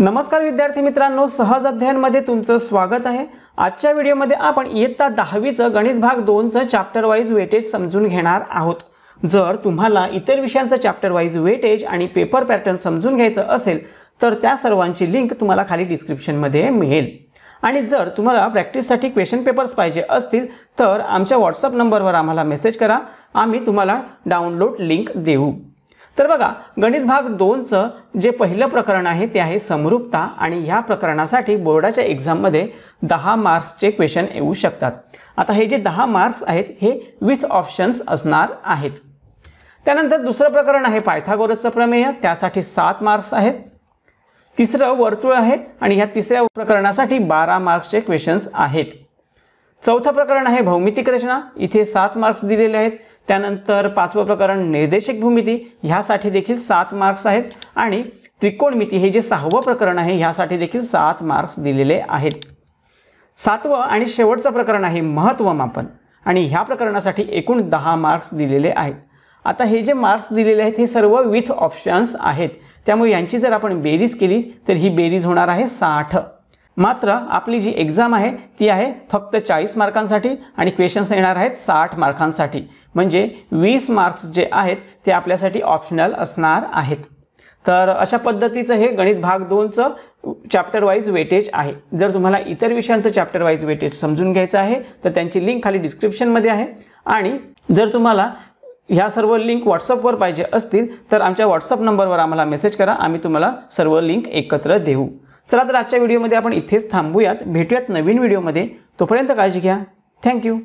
नमस्कार विद्यार्थी मित्रांनो सहज अध्ययनमध्ये तुमचं स्वागत आहे आजच्या व्हिडिओमध्ये आपण इयत्ता दहावीचं गणित भाग दोनचं चॅप्टर वाईज वेटेज समजून घेणार आहोत जर तुम्हाला इतर विषयांचं चॅप्टर वाईज वेटेज आणि पेपर पॅटर्न समजून घ्यायचं असेल तर त्या सर्वांची लिंक तुम्हाला खाली डिस्क्रिप्शनमध्ये मिळेल आणि जर तुम्हाला प्रॅक्टिससाठी क्वेश्चन पेपर्स पाहिजे असतील तर आमच्या व्हॉट्सअप नंबरवर आम्हाला मेसेज करा आम्ही तुम्हाला डाउनलोड लिंक देऊ तर बघा गणित भाग दोनचं जे पहिलं प्रकरण आहे ते आहे समरूपता आणि ह्या प्रकरणासाठी बोर्डाच्या एक्झाममध्ये दहा मार्क्सचे क्वेश्चन येऊ शकतात आता हे जे दहा मार्क्स आहेत हे विथ ऑप्शन्स असणार आहेत त्यानंतर दुसरं प्रकरण आहे पायथागोरसचं प्रमेय त्यासाठी सात मार्क्स आहेत तिसरं वर्तुळ आहे आणि ह्या तिसऱ्या प्रकरणासाठी बारा मार्क्सचे क्वेश्चन्स आहेत चौथं प्रकरण आहे भौमितिक रचना इथे सात मार्क्स दिलेले आहेत त्यानंतर पाचवं प्रकरण निर्देशक भूमिती ह्यासाठी देखील सात मार्क्स आहेत आणि त्रिकोणमिती हे जे सहावं प्रकरण आहे ह्यासाठी देखील सात मार्क्स दिलेले आहेत सातवं आणि शेवटचं प्रकरण आहे महत्त्वमापन आणि ह्या प्रकरणासाठी एकूण दहा मार्क्स दिलेले आहेत आता हे जे मार्क्स दिलेले आहेत हे सर्व विथ ऑप्शन्स आहेत त्यामुळे यांची जर आपण बेरीज केली तर ही बेरीज होणार आहे साठ मात्र आपली जी एक्झाम आहे ती आहे फक्त चाळीस मार्कांसाठी आणि क्वेश्चन्स येणार आहेत साठ मार्कांसाठी म्हणजे वीस मार्क्स जे आहेत ते आपल्यासाठी ऑप्शनल असणार आहेत तर अशा पद्धतीचं हे गणित भाग दोनचं चॅप्टर वाईज वेटेज आहे जर तुम्हाला इतर विषयांचं चॅप्टर वाईज वेटेज समजून घ्यायचं आहे तर त्यांची लिंक खाली डिस्क्रिप्शनमध्ये आहे आणि जर तुम्हाला ह्या सर्व लिंक व्हॉट्सअपवर पाहिजे असतील तर आमच्या व्हॉट्सअप नंबरवर आम्हाला मेसेज करा आम्ही तुम्हाला सर्व लिंक एकत्र देऊ चला तर आजच्या व्हिडिओमध्ये आपण इथेच थांबूयात भेटूयात नवीन व्हिडिओमध्ये तोपर्यंत काळजी घ्या थँक्यू